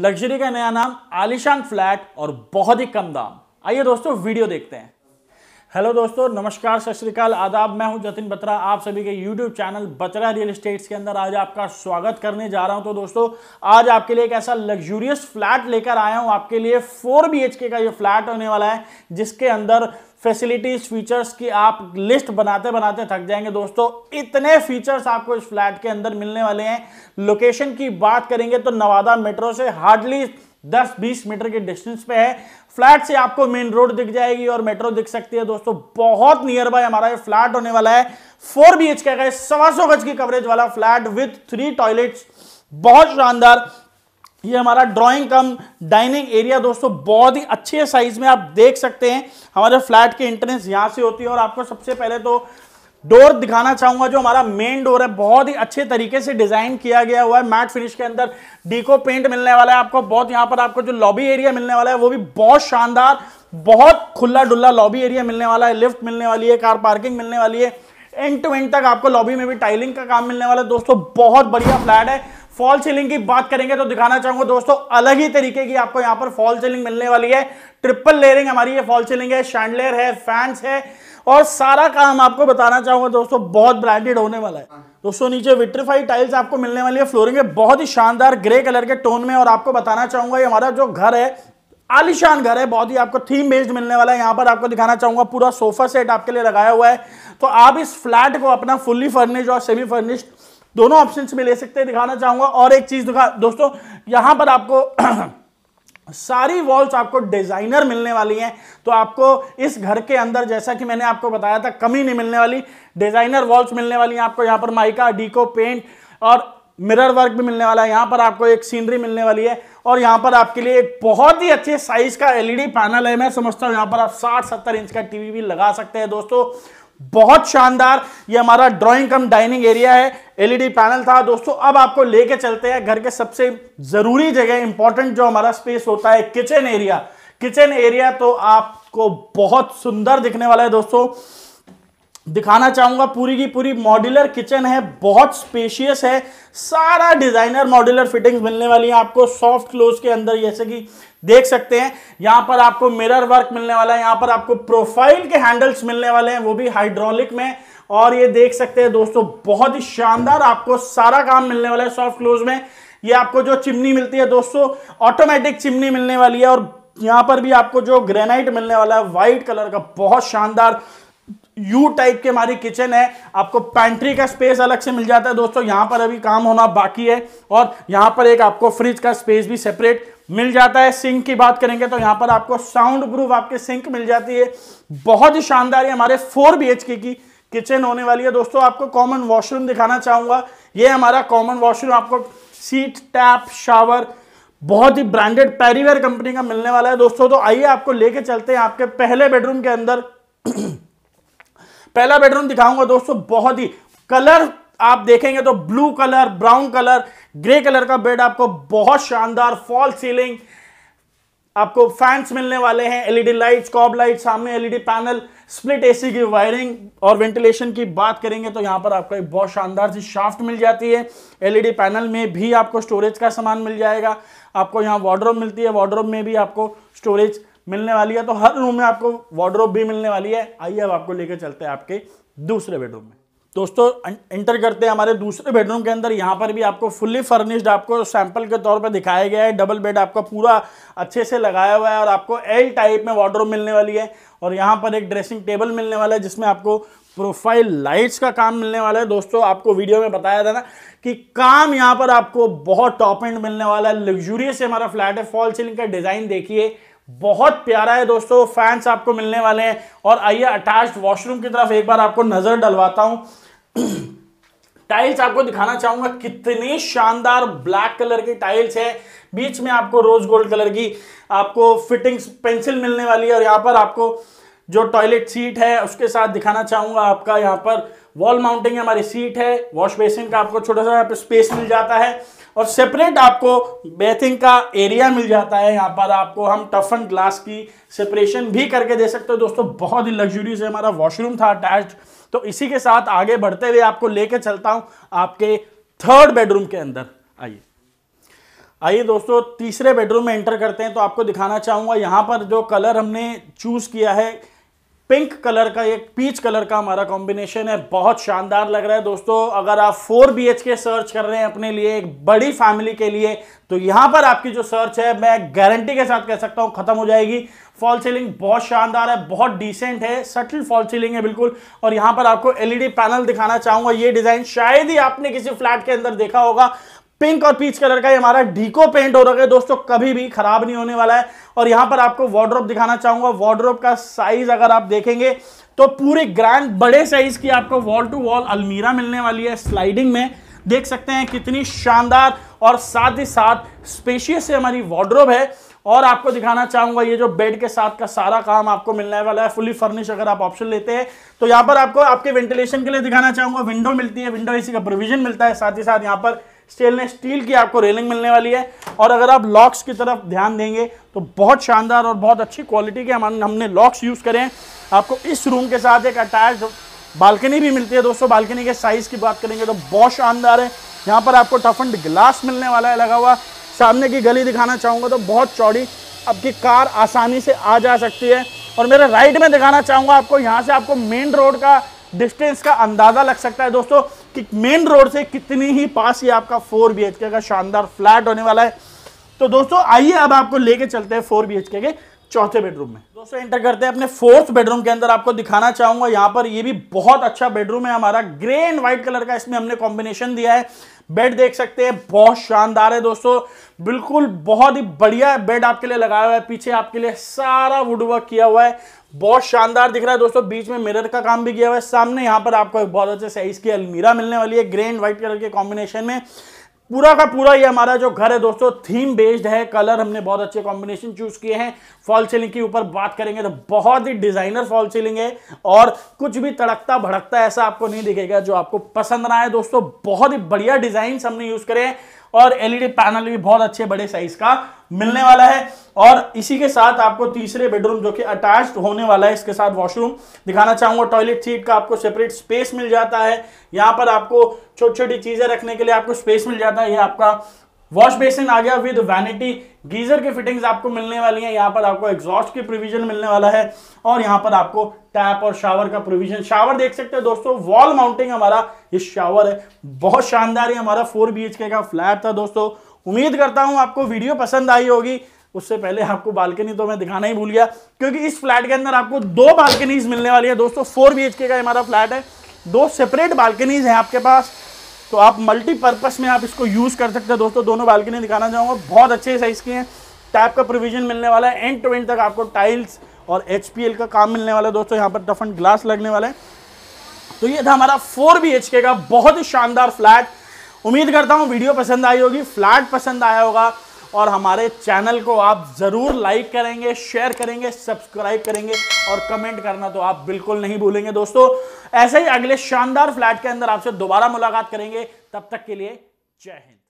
luxury का नया नाम आलिशान फ्लैट और बहुत ही कम दाम आइए दोस्तों वीडियो देखते हैं हेलो दोस्तों नमस्कार सत श्रीकाल आदाब मैं हूं जतिन बत्रा आप सभी के YouTube channel Batra real estates के अंदर आज आपका स्वागत करने जा रहा हूं तो दोस्तों आज आपके लिए एक ऐसा लग्जूरियस फ्लैट लेकर आया हूं आपके लिए फोर बी का ये फ्लैट होने वाला है जिसके अंदर फैसिलिटीज फीचर्स की आप लिस्ट बनाते बनाते थक जाएंगे दोस्तों इतने फीचर्स आपको इस फ्लैट के अंदर मिलने वाले हैं लोकेशन की बात करेंगे तो नवादा मेट्रो से हार्डली 10-20 मीटर के डिस्टेंस पे है फ्लैट से आपको मेन रोड दिख जाएगी और मेट्रो दिख सकती है दोस्तों बहुत नियर बाय हमारा ये फ्लैट होने वाला है फोर बी एच गए सवा सौ गज की कवरेज वाला फ्लैट विथ थ्री टॉयलेट्स बहुत शानदार ये हमारा ड्राइंग कम डाइनिंग एरिया दोस्तों बहुत ही अच्छे साइज में आप देख सकते हैं हमारे फ्लैट की एंट्रेंस यहां से होती है और आपको सबसे पहले तो डोर दिखाना चाहूंगा जो हमारा मेन डोर है बहुत ही अच्छे तरीके से डिजाइन किया गया हुआ है मैट फिनिश के अंदर डीको पेंट मिलने वाला है आपको बहुत यहां पर आपको जो लॉबी एरिया मिलने वाला है वो भी बहुत शानदार बहुत खुला डुल्ला लॉबी एरिया मिलने वाला है लिफ्ट मिलने वाली है कार पार्किंग मिलने वाली है एंड टू एंड तक आपको लॉबी में भी टाइलिंग का काम मिलने वाला है दोस्तों बहुत बढ़िया फ्लैट है फॉल सीलिंग की बात करेंगे तो दिखाना चाहूंगा दोस्तों अलग ही तरीके की आपको यहां पर फॉल सीलिंग मिलने वाली है ट्रिपल लेयरिंग हमारी ये फॉल सीलिंग है शैंडलेयर है फैंस है और सारा काम आपको बताना चाहूंगा दोस्तों बहुत ब्रांडेड होने वाला है दोस्तों नीचे विट्रीफाइड टाइल्स आपको मिलने वाली है फ्लोरिंग है बहुत ही शानदार ग्रे कलर के टोन में और आपको बताना चाहूंगा ये हमारा जो घर है आलिशान घर है बहुत ही आपको थीम बेस्ड मिलने वाला है यहाँ पर आपको दिखाना चाहूंगा पूरा सोफा सेट आपके लिए लगाया हुआ है तो आप इस फ्लैट को अपना फुल्ली फर्निश्ड और सेमी फर्निश्ड दोनों ऑप्शन में ले सकते हैं दिखाना चाहूंगा और एक चीज दिखा दोस्तों यहाँ पर आपको सारी वॉल्स आपको डिजाइनर मिलने वाली हैं तो आपको इस घर के अंदर जैसा कि मैंने आपको बताया था कमी नहीं मिलने वाली डिजाइनर वॉल्स मिलने वाली हैं आपको यहाँ पर माइका डीको पेंट और मिरर वर्क भी मिलने वाला है यहाँ पर आपको एक सीनरी मिलने वाली है और यहाँ पर आपके लिए एक बहुत ही अच्छे साइज का एलईडी पैनल e है मैं समझता हूँ यहाँ पर आप 60-70 इंच का टीवी भी लगा सकते हैं दोस्तों बहुत शानदार ये हमारा ड्राइंग कम डाइनिंग एरिया है एलईडी पैनल e था दोस्तों अब आपको लेके चलते हैं घर के सबसे जरूरी जगह इंपॉर्टेंट जो हमारा स्पेस होता है किचन एरिया किचन एरिया तो आपको बहुत सुंदर दिखने वाला है दोस्तों दिखाना चाहूंगा पूरी की पूरी मॉड्यूलर किचन है बहुत स्पेशियस है सारा डिजाइनर मॉड्यूलर फिटिंग्स मिलने वाली है आपको सॉफ्ट क्लोज के अंदर जैसे कि देख सकते हैं यहां पर आपको मिरर वर्क मिलने वाला है यहां पर आपको प्रोफाइल के हैंडल्स मिलने वाले हैं वो भी हाइड्रोलिक में और ये देख सकते हैं दोस्तों बहुत ही शानदार आपको सारा काम मिलने वाला है सॉफ्ट क्लोज में ये आपको जो चिमनी मिलती है दोस्तों ऑटोमेटिक चिमनी मिलने वाली है और यहां पर भी आपको जो ग्रेनाइट मिलने वाला है व्हाइट कलर का बहुत शानदार यू टाइप के हमारी किचन है आपको पैंट्री का स्पेस अलग से मिल जाता है दोस्तों यहां पर अभी काम होना बाकी है और यहां पर एक आपको फ्रिज का स्पेस भी सेपरेट मिल जाता है सिंक की बात करेंगे तो यहां पर आपको साउंड प्रूफ आपके सिंक मिल जाती है बहुत ही शानदार है हमारे फोर बी की किचन होने वाली है दोस्तों आपको कॉमन वॉशरूम दिखाना चाहूंगा ये हमारा कॉमन वॉशरूम आपको सीट टैप शावर बहुत ही ब्रांडेड पैरीवेयर कंपनी का मिलने वाला है दोस्तों तो आइए आपको लेके चलते हैं आपके पहले बेडरूम के अंदर पहला बेडरूम दिखाऊंगा दोस्तों बहुत ही कलर आप देखेंगे तो blue colour brown colour grey colour का बेड आपको बहुत शानदार फॉल सीलिंग आपको फैंस मिलने वाले हैं एलईडी लाइट्स कॉब लाइट सामने एलईडी पैनल स्प्लिट एसी की वायरिंग और वेंटिलेशन की बात करेंगे तो यहाँ पर आपको एक बहुत शानदार सी शाफ्ट मिल जाती है एलईडी पैनल में भी आपको स्टोरेज का सामान मिल जाएगा आपको यहाँ वार्ड्रोब मिलती है वार्ड्रोब में भी आपको स्टोरेज मिलने वाली है तो हर रूम में आपको वार्ड्रोब भी मिलने वाली है आइए अब आपको लेकर चलते हैं आपके दूसरे बेडरूम में दोस्तों एंटर अं-, करते हैं हमारे दूसरे बेडरूम के अंदर यहाँ पर भी आपको फुल्ली फर्निश्ड आपको सैंपल के तौर पर दिखाया गया है डबल बेड आपका पूरा अच्छे से लगाया हुआ है और आपको एल टाइप में वार्ड्रोब मिलने वाली है और यहाँ पर एक ड्रेसिंग टेबल मिलने वाला है जिसमें आपको प्रोफाइल लाइट्स का काम मिलने वाला है दोस्तों आपको वीडियो में बताया था ना कि काम यहाँ पर आपको बहुत टॉप एंड मिलने वाला है लग्जूरियस हमारा फ्लैट है फॉल सीलिंग का डिज़ाइन देखिए बहुत प्यारा है दोस्तों फैंस आपको मिलने वाले हैं और आइए अटैच्ड वॉशरूम की तरफ एक बार आपको नजर डलवाता हूं टाइल्स आपको दिखाना चाहूंगा कितने शानदार ब्लैक कलर की टाइल्स है बीच में आपको रोज गोल्ड कलर की आपको फिटिंग्स पेंसिल मिलने वाली है और यहाँ पर आपको जो टॉयलेट सीट है उसके साथ दिखाना चाहूंगा आपका यहाँ पर वॉल माउंटिंग हमारी सीट है वॉश बेसिन का आपको छोटा सा यहाँ स्पेस मिल जाता है और सेपरेट आपको बेथिंग का एरिया मिल जाता है यहाँ पर आपको हम टफ एंड ग्लास की सेपरेशन भी करके दे सकते हो दोस्तों बहुत ही लग्जूरियस है हमारा वॉशरूम था अटैच तो इसी के साथ आगे बढ़ते हुए आपको लेके चलता हूँ आपके थर्ड बेडरूम के अंदर आइए आइए दोस्तों तीसरे बेडरूम में एंटर करते हैं तो आपको दिखाना चाहूँगा यहाँ पर जो कलर हमने चूज़ किया है पिंक कलर का एक पीच कलर का हमारा कॉम्बिनेशन है बहुत शानदार लग रहा है दोस्तों अगर आप फोर बी के सर्च कर रहे हैं अपने लिए एक बड़ी फैमिली के लिए तो यहां पर आपकी जो सर्च है मैं गारंटी के साथ कह सकता हूं खत्म हो जाएगी फॉल सीलिंग बहुत शानदार है बहुत डिसेंट है सटल फॉल सीलिंग है बिल्कुल और यहां पर आपको एलईडी पैनल e दिखाना चाहूंगा ये डिजाइन शायद ही आपने किसी फ्लैट के अंदर देखा होगा पिंक और पीच कलर का ये हमारा डीको पेंट हो रहा है दोस्तों कभी भी खराब नहीं होने वाला है और यहां पर आपको वार्ड्रोप दिखाना चाहूंगा वार्ड्रोप का साइज अगर आप देखेंगे तो पूरे ग्रैंड बड़े साइज की आपको वॉल टू वॉल अलमीरा मिलने वाली है स्लाइडिंग में देख सकते हैं कितनी शानदार और साथ ही साथ स्पेशियस से हमारी वार्ड्रोब है और आपको दिखाना चाहूंगा ये जो बेड के साथ का सारा काम आपको मिलने वाला है फुली फर्निश अगर आप ऑप्शन लेते हैं तो यहाँ पर आपको आपके वेंटिलेशन के लिए दिखाना चाहूंगा विंडो मिलती है विंडो एसी का प्रोविजन मिलता है साथ ही साथ यहाँ पर स्टेनलेस स्टील की आपको रेलिंग मिलने वाली है और अगर आप लॉक्स की तरफ ध्यान देंगे तो बहुत शानदार और बहुत अच्छी क्वालिटी के हमारे हमने लॉक्स यूज़ करें आपको इस रूम के साथ एक अटैच बालकनी भी मिलती है दोस्तों बालकनी के साइज़ की बात करेंगे तो बहुत शानदार है यहाँ पर आपको टफ एंड ग्लास मिलने वाला है लगा हुआ सामने की गली दिखाना चाहूँगा तो बहुत चौड़ी आपकी कार आसानी से आ जा सकती है और मेरे राइट में दिखाना चाहूँगा आपको यहाँ से आपको मेन रोड का डिस्टेंस का अंदाजा लग सकता है दोस्तों कि मेन रोड से कितनी ही पास ये आपका फोर बी का शानदार फ्लैट होने वाला है तो दोस्तों आइए अब आपको लेके चलते हैं फोर बी के चौथे बेडरूम में दोस्तों एंटर करते हैं अपने फोर्थ बेडरूम के अंदर आपको दिखाना चाहूंगा यहाँ पर ये भी बहुत अच्छा बेडरूम है हमारा ग्रे एंड व्हाइट कलर का इसमें हमने कॉम्बिनेशन दिया है बेड देख सकते हैं बहुत शानदार है दोस्तों बिल्कुल बहुत ही बढ़िया बेड आपके लिए लगाया हुआ है पीछे आपके लिए सारा वुडवर्क किया हुआ है बहुत शानदार दिख रहा है दोस्तों बीच में मिरर का काम भी किया हुआ है सामने यहाँ पर आपको एक बहुत अच्छे साइज की अलमीरा मिलने वाली है ग्रे एंड व्हाइट कलर के कॉम्बिनेशन में पूरा का पूरा ये हमारा जो घर है दोस्तों थीम बेस्ड है कलर हमने बहुत अच्छे कॉम्बिनेशन चूज किए हैं फॉल सीलिंग के ऊपर बात करेंगे तो बहुत ही डिजाइनर फॉल सीलिंग है और कुछ भी तड़कता भड़कता ऐसा आपको नहीं दिखेगा जो आपको पसंद ना आए दोस्तों बहुत ही बढ़िया डिजाइन हमने यूज करे हैं और एलईडी पैनल e भी बहुत अच्छे बड़े साइज का मिलने वाला है और इसी के साथ आपको तीसरे बेडरूम जो कि अटैच होने वाला है इसके साथ वॉशरूम दिखाना चाहूंगा टॉयलेट सीट का आपको सेपरेट स्पेस मिल जाता है यहाँ पर आपको छोटी छोटी चीजें रखने के लिए आपको स्पेस मिल जाता है ये आपका वॉश बेसिन आ गया विद वैनिटी गीजर की फिटिंग्स आपको मिलने वाली हैं यहाँ पर आपको एग्जॉस्ट की प्रोविजन मिलने वाला है और यहाँ पर आपको टैप और शावर का प्रोविजन शावर देख सकते हैं दोस्तों वॉल माउंटिंग हमारा ये शावर है बहुत शानदार है हमारा फोर बी का फ्लैट था दोस्तों उम्मीद करता हूँ आपको वीडियो पसंद आई होगी उससे पहले आपको बालकनी तो मैं दिखाना ही भूल गया क्योंकि इस फ्लैट के अंदर आपको दो बालकनीज मिलने वाली है दोस्तों फोर बी का हमारा फ्लैट है दो सेपरेट बालकनीज हैं आपके पास तो आप मल्टीपर्पज़ में आप इसको यूज़ कर सकते हैं दोस्तों दोनों बालकनी दिखाना चाहूंगा बहुत अच्छे साइज़ के हैं टैप का प्रोविजन मिलने वाला है एंड टू एंड तक आपको टाइल्स और एच का काम मिलने वाला है दोस्तों यहाँ पर टफन ग्लास लगने वाला है तो ये था हमारा फोर बी का बहुत ही शानदार फ्लैट उम्मीद करता हूँ वीडियो पसंद आई होगी फ्लैट पसंद आया होगा और हमारे चैनल को आप ज़रूर लाइक करेंगे शेयर करेंगे सब्सक्राइब करेंगे और कमेंट करना तो आप बिल्कुल नहीं भूलेंगे दोस्तों ऐसे ही अगले शानदार फ्लैट के अंदर आपसे दोबारा मुलाकात करेंगे तब तक के लिए जय हिंद